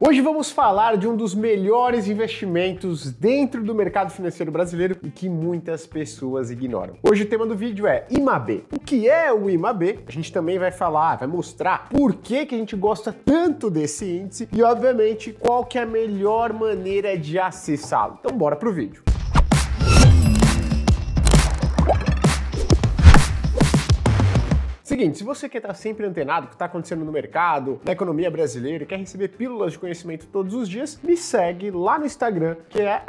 Hoje vamos falar de um dos melhores investimentos dentro do mercado financeiro brasileiro e que muitas pessoas ignoram. Hoje o tema do vídeo é IMAB. O que é o IMAB? A gente também vai falar, vai mostrar por que, que a gente gosta tanto desse índice e, obviamente, qual que é a melhor maneira de acessá-lo. Então bora pro vídeo. Seguinte, se você quer estar sempre antenado o que está acontecendo no mercado, na economia brasileira e quer receber pílulas de conhecimento todos os dias, me segue lá no Instagram, que é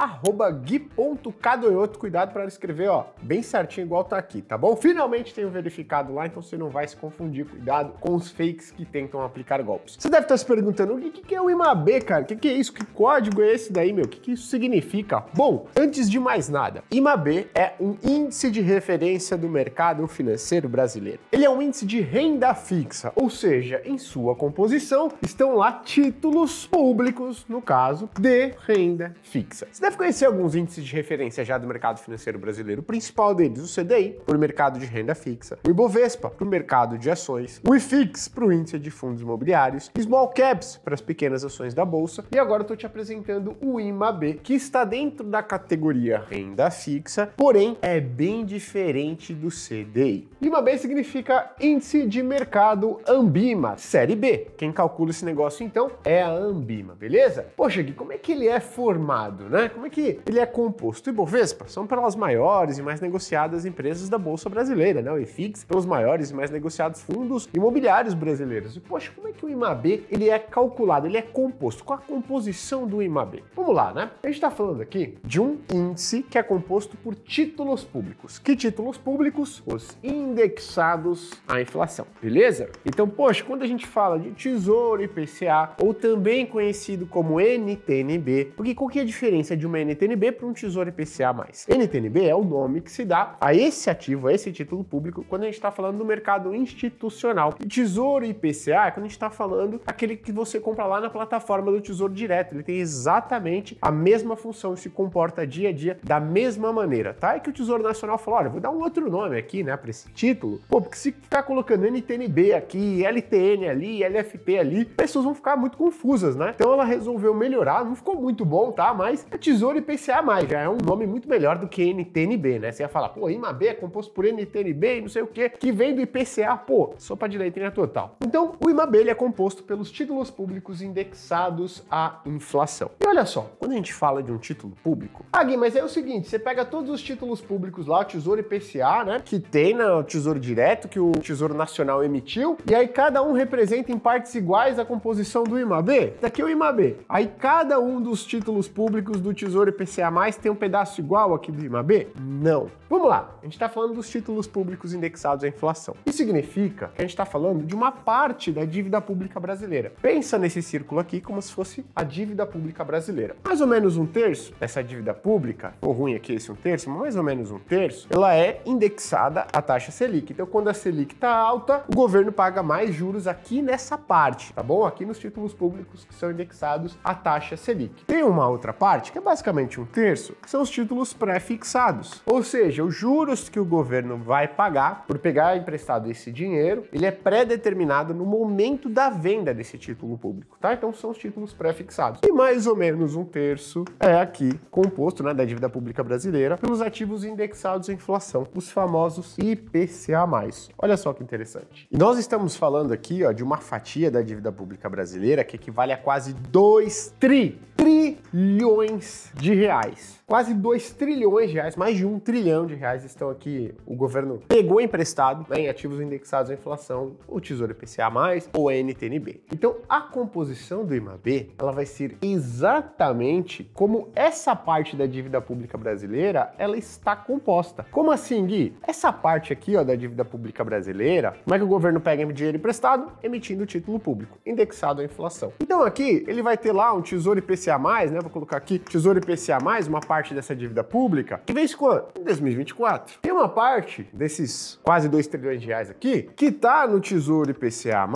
gui.cadoioto. Cuidado para escrever, ó, bem certinho igual tá aqui, tá bom? Finalmente tenho verificado lá, então você não vai se confundir. Cuidado com os fakes que tentam aplicar golpes. Você deve estar tá se perguntando, o que, que é o IMAB, cara? O que, que é isso? Que código é esse daí, meu? O que, que isso significa? Bom, antes de mais nada, IMAB é um índice de referência do mercado financeiro brasileiro. Ele é um índice de renda fixa, ou seja, em sua composição estão lá títulos públicos, no caso, de renda fixa. Você deve conhecer alguns índices de referência já do mercado financeiro brasileiro, o principal deles, o CDI, para o mercado de renda fixa, o Ibovespa, para o mercado de ações, o IFIX, para o índice de fundos imobiliários, Small Caps, para as pequenas ações da bolsa, e agora estou te apresentando o IMAB, que está dentro da categoria renda fixa, porém é bem diferente do CDI. IMAB significa Índice de Mercado Ambima, Série B. Quem calcula esse negócio então é a Ambima, beleza? Poxa, Gui, como é que ele é formado, né? Como é que ele é composto? E Bovespa são pelas maiores e mais negociadas empresas da Bolsa Brasileira, né? O IFIX, pelos maiores e mais negociados fundos imobiliários brasileiros. E poxa, como é que o IMAB ele é calculado, ele é composto? Qual a composição do IMAB? Vamos lá, né? A gente está falando aqui de um índice que é composto por títulos públicos. Que títulos públicos? Os indexados a inflação, beleza? Então, poxa, quando a gente fala de Tesouro IPCA, ou também conhecido como NTNB, porque qual que é a diferença de uma NTNB para um Tesouro IPCA+. NTNB é o nome que se dá a esse ativo, a esse título público, quando a gente está falando do mercado institucional. E Tesouro IPCA é quando a gente está falando aquele que você compra lá na plataforma do Tesouro Direto, ele tem exatamente a mesma função e se comporta dia a dia da mesma maneira, tá? É que o Tesouro Nacional falou, olha, vou dar um outro nome aqui, né, para esse título, pô, porque se ficar colocando NTNB aqui, LTN ali, LFT ali, pessoas vão ficar muito confusas, né? Então ela resolveu melhorar, não ficou muito bom, tá? Mas é Tesouro IPCA+, já é um nome muito melhor do que NTNB, né? Você ia falar, pô, IMAB é composto por NTNB e não sei o que, que vem do IPCA, pô, só para letrinha total. Então, o IMAB ele é composto pelos títulos públicos indexados à inflação. E olha só, quando a gente fala de um título público, ah, Gui, mas é o seguinte, você pega todos os títulos públicos lá, o Tesouro IPCA, né, que tem no Tesouro Direto, que o Tesouro Nacional emitiu, e aí cada um representa em partes iguais a composição do IMAB. Daqui tá aqui é o IMAB. Aí cada um dos títulos públicos do Tesouro IPCA+, tem um pedaço igual aqui do IMAB? Não. Vamos lá, a gente está falando dos títulos públicos indexados à inflação. Isso significa que a gente está falando de uma parte da dívida pública brasileira. Pensa nesse círculo aqui como se fosse a dívida pública brasileira. Mais ou menos um terço dessa dívida pública, ou ruim aqui esse um terço, mas mais ou menos um terço, ela é indexada à taxa Selic. Então quando a Selic que está alta, o governo paga mais juros aqui nessa parte, tá bom? Aqui nos títulos públicos que são indexados à taxa Selic. Tem uma outra parte, que é basicamente um terço, que são os títulos pré-fixados, ou seja, os juros que o governo vai pagar por pegar emprestado esse dinheiro, ele é pré-determinado no momento da venda desse título público, tá? Então são os títulos pré-fixados. E mais ou menos um terço é aqui composto, né, da dívida pública brasileira pelos ativos indexados à inflação, os famosos IPCA+. Olha só só que interessante. E nós estamos falando aqui ó, de uma fatia da dívida pública brasileira que equivale a quase 2 tri, trilhões de reais quase 2 trilhões de reais, mais de um trilhão de reais estão aqui. O governo pegou emprestado né, em ativos indexados à inflação, o Tesouro IPCA+, ou a NTNB. Então, a composição do IMAB, ela vai ser exatamente como essa parte da dívida pública brasileira, ela está composta. Como assim, Gui? Essa parte aqui, ó, da dívida pública brasileira, como é que o governo pega dinheiro emprestado? Emitindo título público, indexado à inflação. Então, aqui, ele vai ter lá um Tesouro IPCA+, né, vou colocar aqui, Tesouro IPCA+, uma parte parte dessa dívida pública que vence quando? Em 2024. Tem uma parte desses quase 2 trilhões de reais aqui que está no Tesouro IPCA+,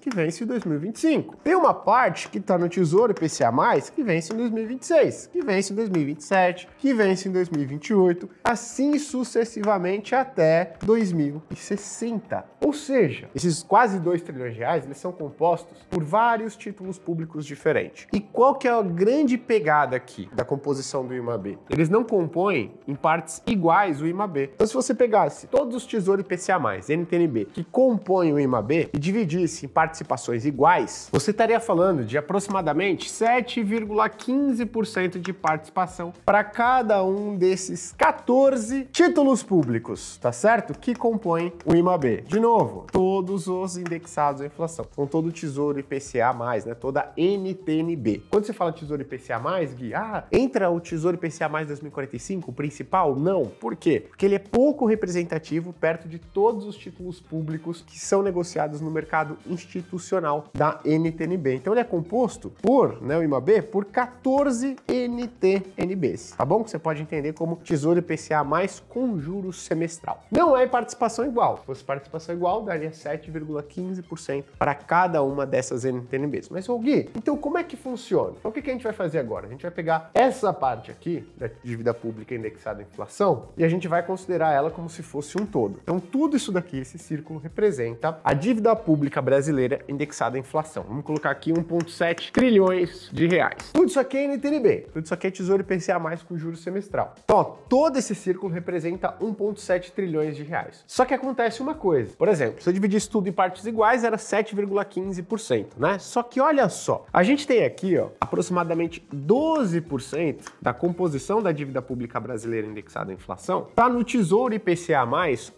que vence em 2025. Tem uma parte que está no Tesouro IPCA+, que vence em 2026, que vence em 2027, que vence em 2028, assim sucessivamente até 2060. Ou seja, esses quase 2 trilhões de reais, eles são compostos por vários títulos públicos diferentes. E qual que é a grande pegada aqui da composição do IMA IMAB. Eles não compõem em partes iguais o IMAB. Então, se você pegasse todos os tesouros IPCA, NTNB, que compõem o IMAB e dividisse em participações iguais, você estaria falando de aproximadamente 7,15% de participação para cada um desses 14 títulos públicos, tá certo? Que compõem o IMAB. De novo, todos os indexados à inflação. Então, todo o tesouro IPCA, né? toda NTNB. Quando você fala tesouro IPCA, Gui, ah, entra o tesouro IPCA IPCA mais 2045, o principal? Não. Por quê? Porque ele é pouco representativo perto de todos os títulos públicos que são negociados no mercado institucional da NTNB. Então ele é composto por, né, o IMAB, por 14 NTNBs, tá bom? Que você pode entender como Tesouro IPCA mais com juros semestral. Não é participação igual. Se fosse participação igual, daria 7,15% para cada uma dessas NTNBs. Mas, ô Gui, então como é que funciona? Então, o que, que a gente vai fazer agora? A gente vai pegar essa parte aqui, da dívida pública indexada à inflação, e a gente vai considerar ela como se fosse um todo. Então, tudo isso daqui, esse círculo, representa a dívida pública brasileira indexada à inflação. Vamos colocar aqui 1,7 trilhões de reais. Tudo isso aqui é NTNB, tudo isso aqui é Tesouro IPCA mais com juros semestral. Então, ó, todo esse círculo representa 1,7 trilhões de reais. Só que acontece uma coisa. Por exemplo, se eu dividir isso tudo em partes iguais, era 7,15%, né? Só que olha só, a gente tem aqui, ó, aproximadamente 12% da composição composição da dívida pública brasileira indexada à inflação está no Tesouro IPCA+,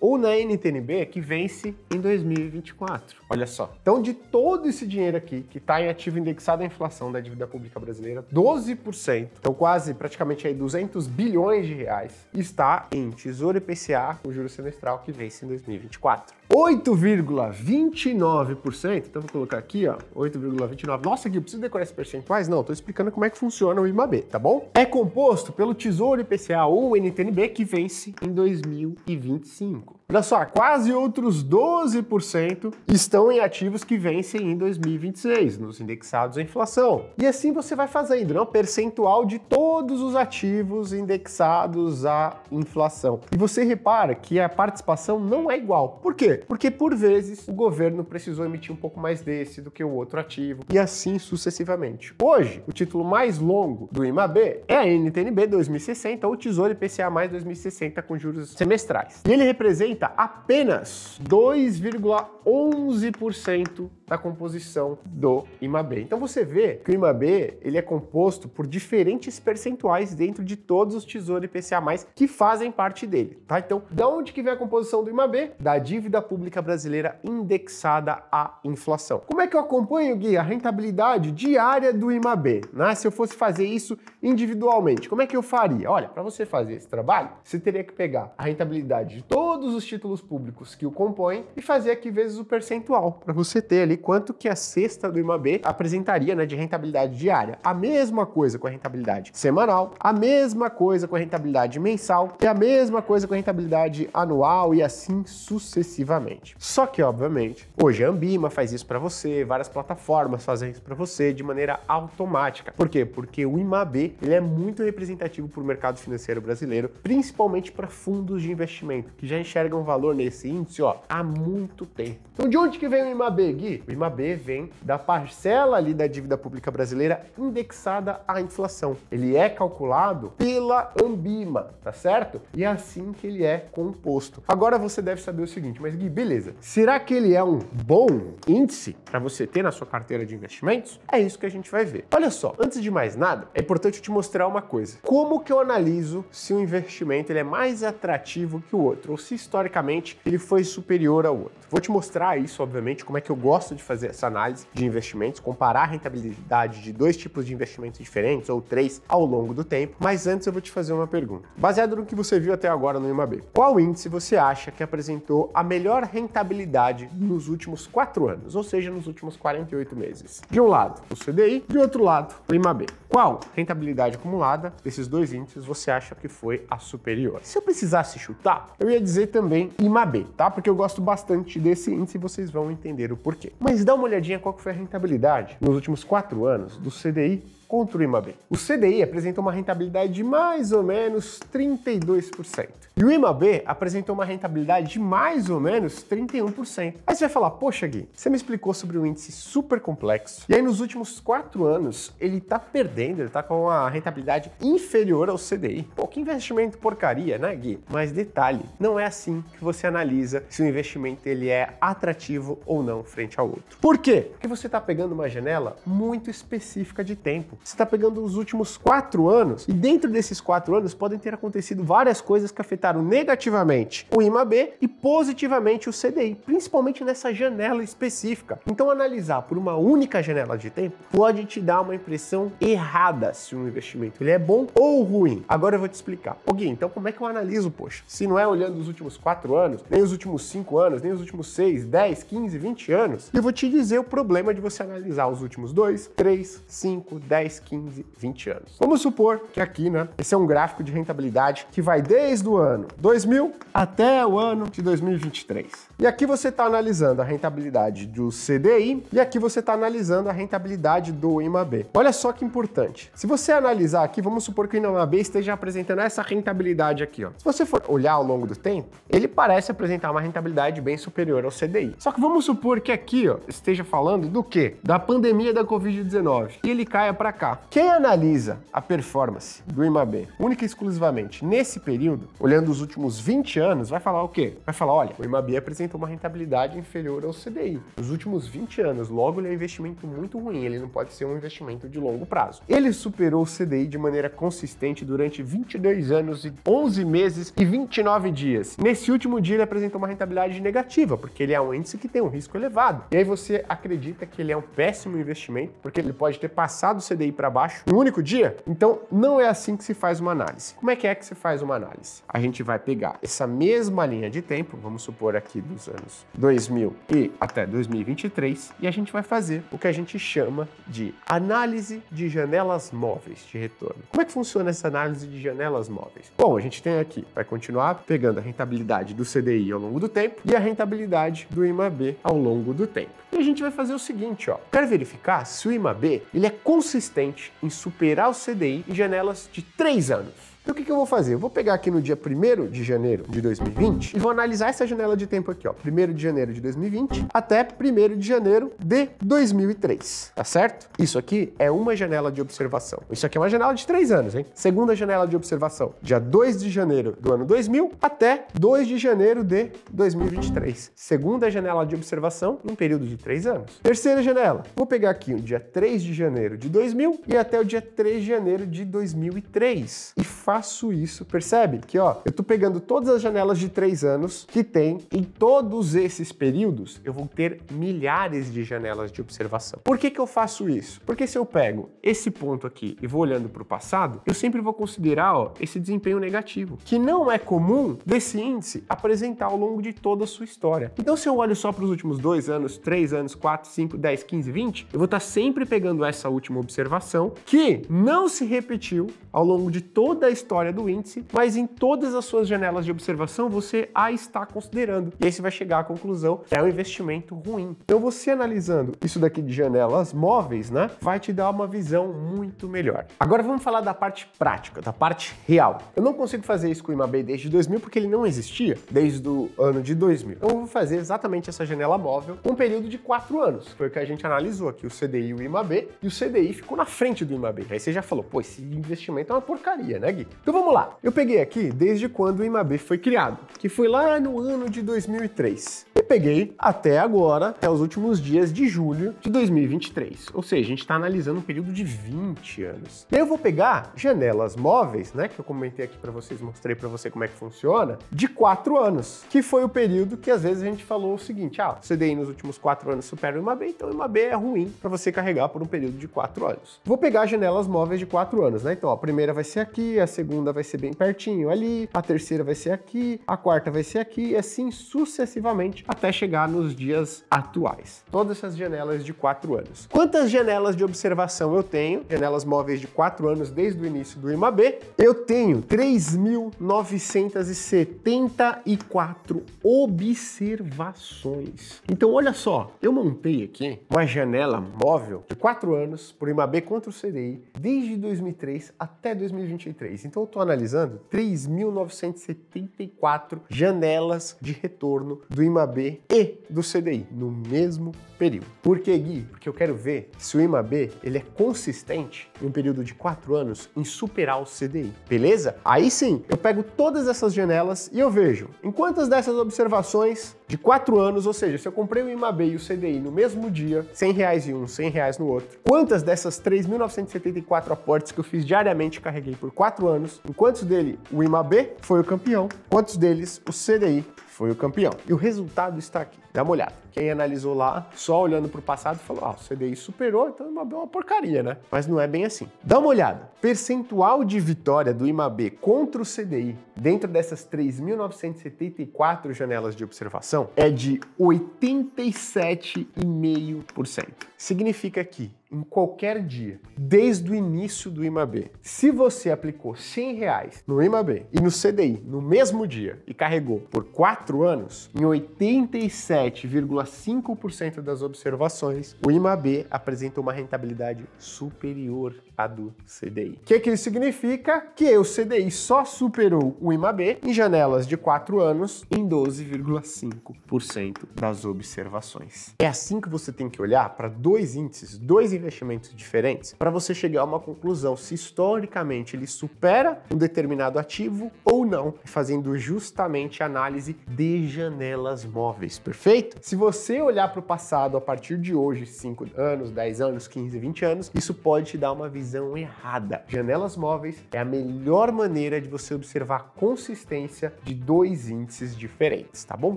ou na NTNB, que vence em 2024. Olha só. Então, de todo esse dinheiro aqui que está em ativo indexado à inflação da dívida pública brasileira, 12%, então quase praticamente aí 200 bilhões de reais, está em Tesouro IPCA, o juro semestral, que vence em 2024. 8,29%, então vou colocar aqui, ó, 8,29. Nossa, aqui eu preciso decorar esses percentuais? Não, estou explicando como é que funciona o IMAB, tá bom? É composto composto pelo Tesouro IPCA ou NTNB, que vence em 2025. Olha só, quase outros 12% estão em ativos que vencem em 2026, nos indexados à inflação. E assim você vai fazendo, né? O percentual de todos os ativos indexados à inflação. E você repara que a participação não é igual. Por quê? Porque por vezes o governo precisou emitir um pouco mais desse do que o outro ativo, e assim sucessivamente. Hoje, o título mais longo do IMAB é a NTNB CDB 2060 ou Tesouro IPCA mais 2060 com juros semestrais. E ele representa apenas 2,11% da composição do IMAB. Então você vê que o IMAB ele é composto por diferentes percentuais dentro de todos os tesouros IPCA+, que fazem parte dele, tá? Então, da onde que vem a composição do IMAB? Da dívida pública brasileira indexada à inflação. Como é que eu acompanho, Gui, a rentabilidade diária do IMAB? Né? Se eu fosse fazer isso individualmente, como é que eu faria? Olha, para você fazer esse trabalho, você teria que pegar a rentabilidade de todos os títulos públicos que o compõem e fazer aqui vezes o percentual, para você ter ali ali quanto que a cesta do IMAB apresentaria né, de rentabilidade diária. A mesma coisa com a rentabilidade semanal, a mesma coisa com a rentabilidade mensal e a mesma coisa com a rentabilidade anual e assim sucessivamente. Só que, obviamente, hoje a Ambima faz isso para você, várias plataformas fazem isso para você de maneira automática. Por quê? Porque o IMAB ele é muito representativo para o mercado financeiro brasileiro, principalmente para fundos de investimento que já enxergam valor nesse índice ó, há muito tempo. Então, de onde que vem o IMAB, Gui? O IMAB vem da parcela ali da dívida pública brasileira indexada à inflação. Ele é calculado pela Ambima, tá certo? E é assim que ele é composto. Agora você deve saber o seguinte, mas Gui, beleza. Será que ele é um bom índice para você ter na sua carteira de investimentos? É isso que a gente vai ver. Olha só, antes de mais nada, é importante te mostrar uma coisa. Como que eu analiso se um investimento ele é mais atrativo que o outro ou se historicamente ele foi superior ao outro? Vou te mostrar isso, obviamente, como é que eu gosto gosto de fazer essa análise de investimentos, comparar a rentabilidade de dois tipos de investimentos diferentes, ou três, ao longo do tempo. Mas antes eu vou te fazer uma pergunta. Baseado no que você viu até agora no IMAB, qual índice você acha que apresentou a melhor rentabilidade nos últimos quatro anos, ou seja, nos últimos 48 meses? De um lado, o CDI, de outro lado, o IMAB. Qual rentabilidade acumulada desses dois índices você acha que foi a superior? Se eu precisasse chutar, eu ia dizer também IMAB, tá? Porque eu gosto bastante desse índice e vocês vão entender o porquê. Mas dá uma olhadinha qual foi a rentabilidade nos últimos quatro anos do CDI contra o IMAB. O CDI apresenta uma rentabilidade de mais ou menos 32%. E o IMAB apresenta uma rentabilidade de mais ou menos 31%. Aí você vai falar, poxa Gui, você me explicou sobre um índice super complexo, e aí nos últimos quatro anos ele tá perdendo, ele tá com uma rentabilidade inferior ao CDI. Pô, que investimento porcaria, né Gui? Mas detalhe, não é assim que você analisa se o investimento ele é atrativo ou não frente ao outro. Por quê? Porque você está pegando uma janela muito específica de tempo. Você está pegando os últimos quatro anos, e dentro desses quatro anos podem ter acontecido várias coisas que afetaram negativamente o IMAB e positivamente o CDI, principalmente nessa janela específica. Então, analisar por uma única janela de tempo pode te dar uma impressão errada se um investimento ele é bom ou ruim. Agora eu vou te explicar. Ô Gui, então como é que eu analiso, poxa? Se não é olhando os últimos quatro anos, nem os últimos cinco anos, nem os últimos seis, dez, quinze, vinte anos, eu vou te dizer o problema de você analisar os últimos dois, três, cinco, dez 10, 15, 20 anos. Vamos supor que aqui, né, esse é um gráfico de rentabilidade que vai desde o ano 2000 até o ano de 2023. E aqui você está analisando a rentabilidade do CDI e aqui você está analisando a rentabilidade do IMAB. Olha só que importante. Se você analisar aqui, vamos supor que o IMAB esteja apresentando essa rentabilidade aqui. Ó. Se você for olhar ao longo do tempo, ele parece apresentar uma rentabilidade bem superior ao CDI. Só que vamos supor que aqui ó, esteja falando do quê? Da pandemia da Covid-19. E ele caia para cá. Quem analisa a performance do IMAB única e exclusivamente nesse período, olhando os últimos 20 anos, vai falar o quê? Vai falar, olha, o IMAB apresentou uma rentabilidade inferior ao CDI nos últimos 20 anos, logo ele é um investimento muito ruim, ele não pode ser um investimento de longo prazo. Ele superou o CDI de maneira consistente durante 22 anos e 11 meses e 29 dias. Nesse último dia ele apresentou uma rentabilidade negativa, porque ele é um índice que tem um risco elevado. E aí você acredita que ele é um péssimo investimento, porque ele pode ter passado o CDI daí para baixo, um único dia? Então, não é assim que se faz uma análise. Como é que é que se faz uma análise? A gente vai pegar essa mesma linha de tempo, vamos supor aqui dos anos 2000 e até 2023, e a gente vai fazer o que a gente chama de análise de janelas móveis de retorno. Como é que funciona essa análise de janelas móveis? Bom, a gente tem aqui, vai continuar pegando a rentabilidade do CDI ao longo do tempo e a rentabilidade do IMAB ao longo do tempo. E a gente vai fazer o seguinte, ó. Quero verificar se o IMAB ele é consistente consistente em superar o CDI em janelas de 3 anos. Então o que, que eu vou fazer? Eu vou pegar aqui no dia 1 de janeiro de 2020 e vou analisar essa janela de tempo aqui, ó. 1 de janeiro de 2020 até 1 de janeiro de 2003, tá certo? Isso aqui é uma janela de observação. Isso aqui é uma janela de três anos, hein? Segunda janela de observação, dia 2 de janeiro do ano 2000 até 2 de janeiro de 2023. Segunda janela de observação, num período de três anos. Terceira janela, vou pegar aqui o dia 3 de janeiro de 2000 e até o dia 3 de janeiro de 2003 e faço faço isso, percebe que ó, eu tô pegando todas as janelas de três anos que tem, em todos esses períodos eu vou ter milhares de janelas de observação. Por que que eu faço isso? Porque se eu pego esse ponto aqui e vou olhando para o passado, eu sempre vou considerar ó, esse desempenho negativo, que não é comum desse índice apresentar ao longo de toda a sua história. Então se eu olho só para os últimos dois anos, três anos, quatro, cinco, dez, quinze, vinte, eu vou estar tá sempre pegando essa última observação que não se repetiu ao longo de toda a história história do índice, mas em todas as suas janelas de observação você a está considerando. E aí você vai chegar à conclusão é um investimento ruim. Então você analisando isso daqui de janelas móveis, né, vai te dar uma visão muito melhor. Agora vamos falar da parte prática, da parte real. Eu não consigo fazer isso com o IMAB desde 2000 porque ele não existia desde o ano de 2000. Então eu vou fazer exatamente essa janela móvel um período de quatro anos. Foi o que a gente analisou aqui, o CDI e o IMAB, e o CDI ficou na frente do IMAB. Aí você já falou, pô, esse investimento é uma porcaria, né, Gui? Então vamos lá. Eu peguei aqui desde quando o IMAB foi criado, que foi lá no ano de 2003 peguei até agora, até os últimos dias de julho de 2023. Ou seja, a gente está analisando um período de 20 anos. E aí eu vou pegar janelas móveis, né, que eu comentei aqui para vocês, mostrei para você como é que funciona, de 4 anos, que foi o período que às vezes a gente falou o seguinte, ah, CDI nos últimos 4 anos supera o IMAB, então o IMAB é ruim para você carregar por um período de 4 anos. Vou pegar janelas móveis de 4 anos, né? Então, a primeira vai ser aqui, a segunda vai ser bem pertinho ali, a terceira vai ser aqui, a quarta vai ser aqui, e assim sucessivamente até chegar nos dias atuais. Todas essas janelas de 4 anos. Quantas janelas de observação eu tenho? Janelas móveis de 4 anos desde o início do IMAB. Eu tenho 3.974 observações. Então olha só, eu montei aqui uma janela móvel de 4 anos por IMAB contra o CDI desde 2003 até 2023. Então eu estou analisando 3.974 janelas de retorno do IMAB e do CDI no mesmo período. Por que, Gui? Porque eu quero ver se o IMAB ele é consistente em um período de quatro anos em superar o CDI, beleza? Aí sim, eu pego todas essas janelas e eu vejo em quantas dessas observações de quatro anos, ou seja, se eu comprei o IMAB e o CDI no mesmo dia, 100 reais em um, 100 reais no outro, quantas dessas 3.974 aportes que eu fiz diariamente carreguei por quatro anos, em quantos dele o IMAB foi o campeão, quantos deles o CDI foi o campeão. E o resultado está aqui. Dá uma olhada. Quem analisou lá, só olhando para o passado, falou: ah, o CDI superou, então o IMAB é uma porcaria, né? Mas não é bem assim. Dá uma olhada. Percentual de vitória do IMAB contra o CDI dentro dessas 3.974 janelas de observação é de 87,5%. Significa que em qualquer dia, desde o início do IMAB. Se você aplicou 100 reais no IMAB e no CDI no mesmo dia e carregou por 4 anos, em 87,5 0,5% das observações, o IMAB apresenta uma rentabilidade superior à do CDI. O que, que isso significa? Que o CDI só superou o IMAB em janelas de 4 anos em 12,5% das observações. É assim que você tem que olhar para dois índices, dois investimentos diferentes, para você chegar a uma conclusão se historicamente ele supera um determinado ativo ou não, fazendo justamente análise de janelas móveis, perfeito? Se você você olhar para o passado a partir de hoje, 5 anos, 10 anos, 15, 20 anos, isso pode te dar uma visão errada. Janelas móveis é a melhor maneira de você observar a consistência de dois índices diferentes, tá bom?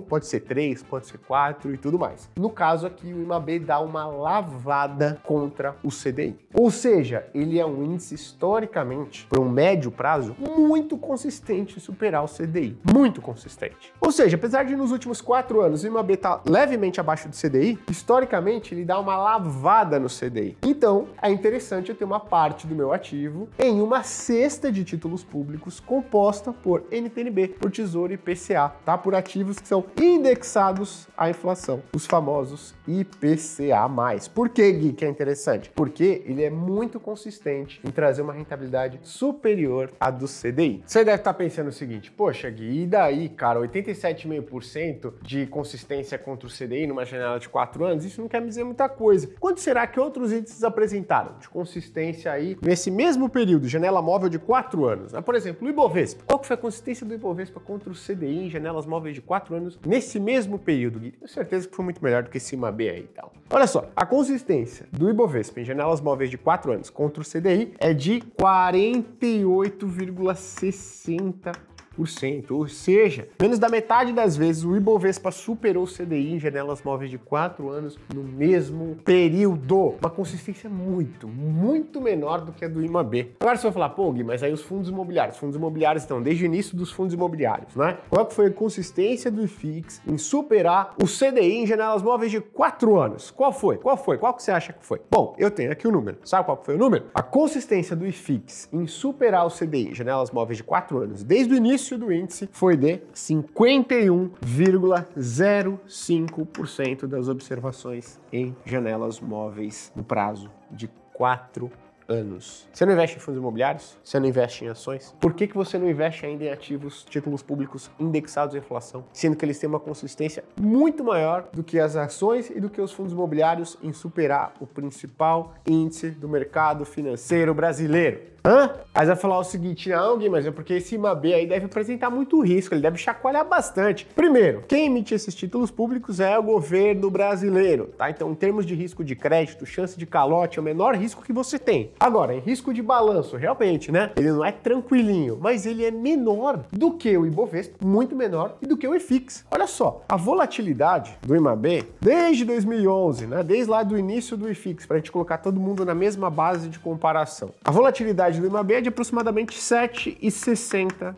Pode ser 3, pode ser 4 e tudo mais. No caso aqui, o IMAB dá uma lavada contra o CDI. Ou seja, ele é um índice historicamente, para um médio prazo, muito consistente em superar o CDI. Muito consistente. Ou seja, apesar de nos últimos 4 anos o IMAB estar tá levemente abaixo do CDI, historicamente ele dá uma lavada no CDI. Então, é interessante eu ter uma parte do meu ativo em uma cesta de títulos públicos composta por NTNB, por Tesouro IPCA, tá? Por ativos que são indexados à inflação, os famosos IPCA+. Por que, Gui, que é interessante? Porque ele é muito consistente em trazer uma rentabilidade superior à do CDI. Você deve estar tá pensando o seguinte, poxa, Gui, e daí, cara, 87,5% de consistência contra o CDI aí numa janela de quatro anos, isso não quer me dizer muita coisa. Quanto será que outros índices apresentaram de consistência aí nesse mesmo período, janela móvel de quatro anos? Né? Por exemplo, o Ibovespa. Qual que foi a consistência do Ibovespa contra o CDI em janelas móveis de quatro anos nesse mesmo período, Gui? Tenho certeza que foi muito melhor do que esse IMAB aí e tal. Olha só, a consistência do Ibovespa em janelas móveis de quatro anos contra o CDI é de 48,60% ou seja, menos da metade das vezes o Ibovespa superou o CDI em janelas móveis de 4 anos no mesmo período. Uma consistência muito, muito menor do que a do IMAB. Agora você vai falar, pô Gui, mas aí os fundos imobiliários, os fundos imobiliários estão desde o início dos fundos imobiliários, né? Qual foi a consistência do IFIX em superar o CDI em janelas móveis de 4 anos? Qual foi? Qual foi? Qual que você acha que foi? Bom, eu tenho aqui o número. Sabe qual foi o número? A consistência do IFIX em superar o CDI em janelas móveis de 4 anos desde o início início do índice foi de 51,05% das observações em janelas móveis no prazo de quatro anos. Você não investe em fundos imobiliários? Você não investe em ações? Por que, que você não investe ainda em ativos, títulos públicos indexados à inflação, sendo que eles têm uma consistência muito maior do que as ações e do que os fundos imobiliários em superar o principal índice do mercado financeiro brasileiro? Hã? Aí vai falar o seguinte, não, Gui, mas é porque esse IMAB aí deve apresentar muito risco, ele deve chacoalhar bastante. Primeiro, quem emite esses títulos públicos é o governo brasileiro, tá? Então, em termos de risco de crédito, chance de calote, é o menor risco que você tem. Agora, em risco de balanço, realmente, né? Ele não é tranquilinho, mas ele é menor do que o Ibovespa, muito menor, e do que o IFIX. Olha só, a volatilidade do IMAB, desde 2011, né? Desde lá do início do IFIX, para a gente colocar todo mundo na mesma base de comparação. A volatilidade de Lima B é de aproximadamente 7,60%.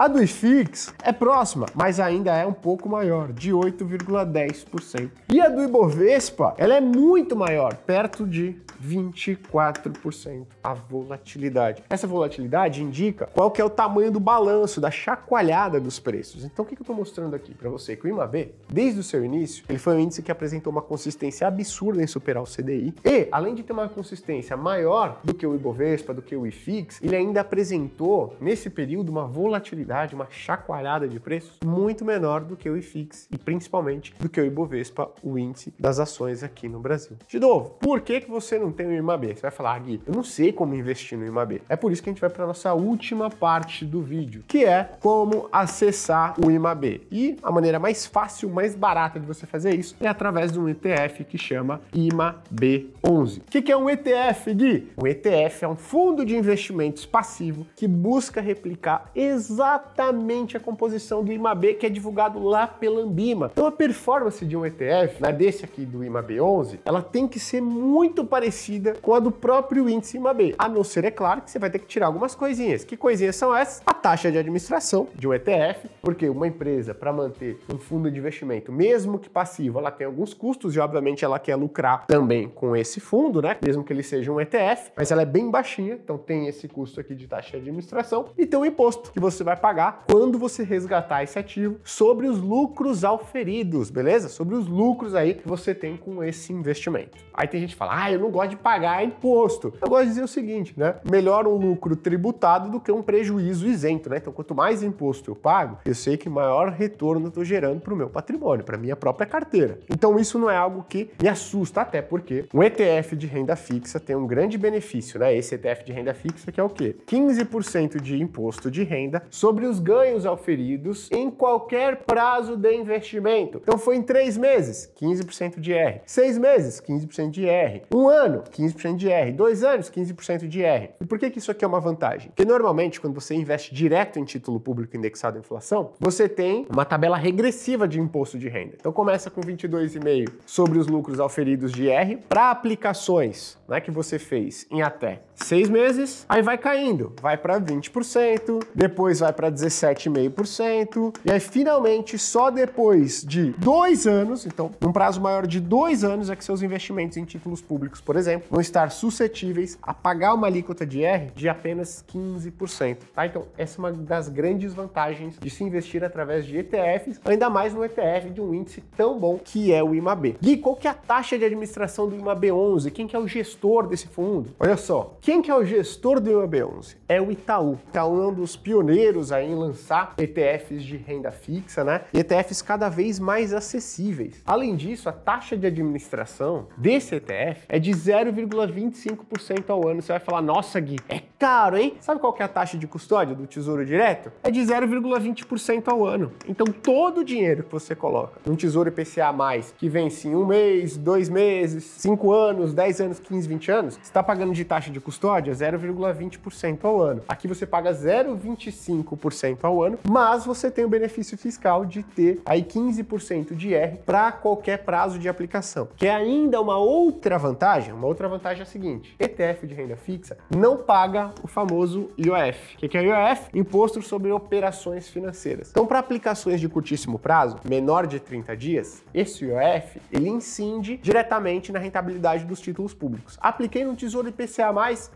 A do IFIX é próxima, mas ainda é um pouco maior, de 8,10%. E a do Ibovespa, ela é muito maior, perto de 24% a volatilidade. Essa volatilidade indica qual que é o tamanho do balanço, da chacoalhada dos preços. Então o que, eu estou mostrando aqui para você? Que o IMAV, desde o seu início, ele foi um índice que apresentou uma consistência absurda em superar o CDI e, além de ter uma consistência maior do que o Ibovespa, do que o IFIX, ele ainda apresentou, nesse período, uma volatilidade volatilidade, uma chacoalhada de preços muito menor do que o IFIX e principalmente do que o Ibovespa, o índice das ações aqui no Brasil. De novo, por que, que você não tem o IMAB? Você vai falar, ah, Gui, eu não sei como investir no IMAB. É por isso que a gente vai para nossa última parte do vídeo, que é como acessar o IMAB. E a maneira mais fácil, mais barata de você fazer isso é através de um ETF que chama IMAB11. O que, que é um ETF, Gui? Um ETF é um fundo de investimentos passivo que busca replicar exatamente exatamente a composição do IMAB que é divulgado lá pela Ambima. Então a performance de um ETF, na né, desse aqui do IMAB 11, ela tem que ser muito parecida com a do próprio índice IMAB. A não ser, é claro, que você vai ter que tirar algumas coisinhas. Que coisinhas são essas? A taxa de administração de um ETF, porque uma empresa, para manter um fundo de investimento, mesmo que passivo, ela tem alguns custos e, obviamente, ela quer lucrar também com esse fundo, né? Mesmo que ele seja um ETF, mas ela é bem baixinha, então tem esse custo aqui de taxa de administração e tem o imposto que você vai pagar pagar quando você resgatar esse ativo sobre os lucros auferidos, beleza? Sobre os lucros aí que você tem com esse investimento. Aí tem gente que fala, ah, eu não gosto de pagar imposto. Eu gosto de dizer o seguinte, né? Melhor um lucro tributado do que um prejuízo isento, né? Então, quanto mais imposto eu pago, eu sei que maior retorno eu tô gerando para o meu patrimônio, para minha própria carteira. Então, isso não é algo que me assusta, até porque um ETF de renda fixa tem um grande benefício, né? Esse ETF de renda fixa que é o quê? 15% de imposto de renda sobre sobre os ganhos auferidos em qualquer prazo de investimento. Então foi em três meses, 15% de R. Seis meses, 15% de R. Um ano, 15% de R. Dois anos, 15% de R. E por que, que isso aqui é uma vantagem? Porque normalmente, quando você investe direto em título público indexado à inflação, você tem uma tabela regressiva de imposto de renda. Então começa com 22,5% sobre os lucros auferidos de R para aplicações né, que você fez em até seis meses, aí vai caindo, vai para 20%, depois vai para para 17,5%. E aí, finalmente, só depois de dois anos, então, um prazo maior de dois anos, é que seus investimentos em títulos públicos, por exemplo, vão estar suscetíveis a pagar uma alíquota de R de apenas 15%. Tá? Então, essa é uma das grandes vantagens de se investir através de ETFs, ainda mais no ETF de um índice tão bom que é o IMAB. Gui, qual que é a taxa de administração do IMAB 11? Quem que é o gestor desse fundo? Olha só, quem que é o gestor do IMAB 11? É o Itaú. Itaú é um dos pioneiros anos aí em lançar ETFs de renda fixa, né? E ETFs cada vez mais acessíveis. Além disso, a taxa de administração desse ETF é de 0,25% ao ano. Você vai falar, nossa, Gui, é caro, hein? Sabe qual que é a taxa de custódia do Tesouro Direto? É de 0,20% ao ano. Então, todo o dinheiro que você coloca num Tesouro IPCA+, que vence em um mês, dois meses, cinco anos, dez anos, 15, 20 anos, você está pagando de taxa de custódia 0,20% ao ano. Aqui você paga 0,25% 5% ao ano, mas você tem o benefício fiscal de ter aí 15% de IR para qualquer prazo de aplicação. Que é ainda uma outra vantagem, uma outra vantagem é a seguinte: ETF de renda fixa não paga o famoso IOF. O que é o IOF? Imposto sobre operações financeiras. Então, para aplicações de curtíssimo prazo, menor de 30 dias, esse IOF ele incide diretamente na rentabilidade dos títulos públicos. Apliquei no Tesouro IPCA+,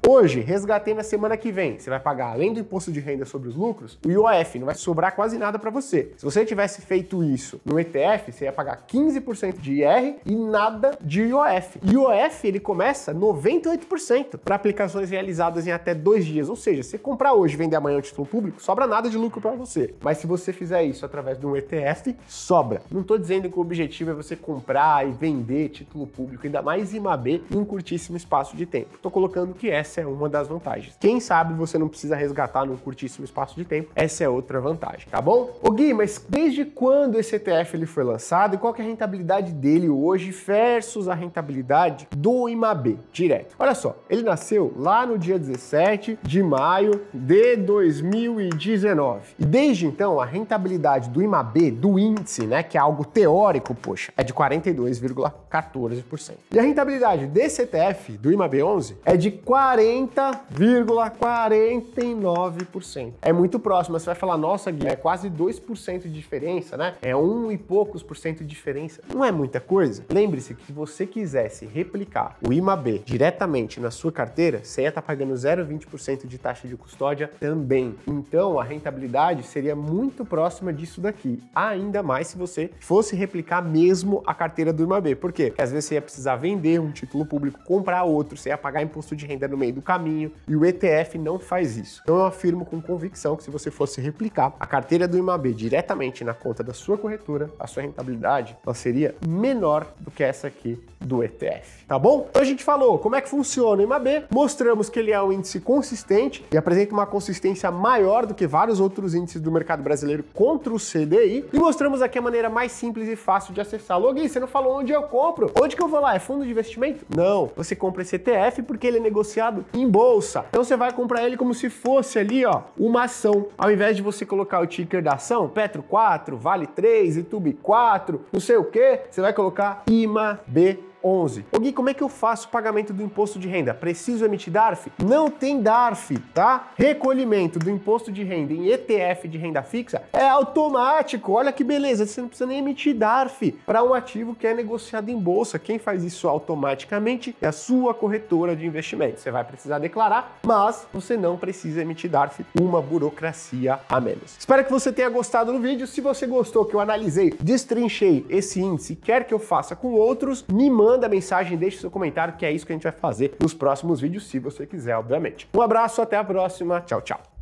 hoje, resgatei na semana que vem. Você vai pagar além do imposto de renda sobre os lucros, o IOF, não vai sobrar quase nada para você. Se você tivesse feito isso no ETF, você ia pagar 15% de IR e nada de IOF. IOF, ele começa 98% para aplicações realizadas em até dois dias, ou seja, se comprar hoje e vender amanhã o título público, sobra nada de lucro para você. Mas se você fizer isso através de um ETF, sobra. Não estou dizendo que o objetivo é você comprar e vender título público, ainda mais IMAB, em um curtíssimo espaço de tempo. Estou colocando que essa é uma das vantagens. Quem sabe você não precisa resgatar num curtíssimo espaço de tempo, essa é outra vantagem, tá bom? O Gui, mas desde quando esse ETF ele foi lançado e qual é a rentabilidade dele hoje versus a rentabilidade do IMAB direto? Olha só, ele nasceu lá no dia 17 de maio de 2019. E desde então, a rentabilidade do IMAB, do índice, né, que é algo teórico, poxa, é de 42,14%. E a rentabilidade desse ETF, do IMAB11, é de 40,49%. É muito próximo próxima, você vai falar, nossa, Gui, é quase 2% de diferença, né? É um e poucos por cento de diferença. Não é muita coisa? Lembre-se que se você quisesse replicar o IMAB diretamente na sua carteira, você ia estar tá pagando 0,20% de taxa de custódia também. Então, a rentabilidade seria muito próxima disso daqui. Ainda mais se você fosse replicar mesmo a carteira do IMAB. Por quê? Porque às vezes você ia precisar vender um título público, comprar outro, você ia pagar imposto de renda no meio do caminho, e o ETF não faz isso. Então, eu afirmo com convicção que se você você fosse replicar a carteira do IMAB diretamente na conta da sua corretora, a sua rentabilidade ela seria menor do que essa aqui do ETF, tá bom? Então a gente falou como é que funciona o IMAB, mostramos que ele é um índice consistente e apresenta uma consistência maior do que vários outros índices do mercado brasileiro contra o CDI e mostramos aqui a maneira mais simples e fácil de acessar. Login, você não falou onde eu compro? Onde que eu vou lá? É fundo de investimento? Não, você compra esse ETF porque ele é negociado em bolsa. Então você vai comprar ele como se fosse ali, ó, uma ação ao invés de você colocar o ticker da ação, Petro 4, Vale 3, YouTube 4, não sei o que, você vai colocar IMAB 11. O Gui, como é que eu faço o pagamento do imposto de renda? Preciso emitir DARF? Não tem DARF, tá? Recolhimento do imposto de renda em ETF de renda fixa é automático. Olha que beleza, você não precisa nem emitir DARF para um ativo que é negociado em bolsa. Quem faz isso automaticamente é a sua corretora de investimentos. Você vai precisar declarar, mas você não precisa emitir DARF, uma burocracia a menos. Espero que você tenha gostado do vídeo. Se você gostou que eu analisei, destrinchei esse índice, quer que eu faça com outros, me manda manda mensagem, deixe seu comentário, que é isso que a gente vai fazer nos próximos vídeos, se você quiser, obviamente. Um abraço, até a próxima. Tchau, tchau.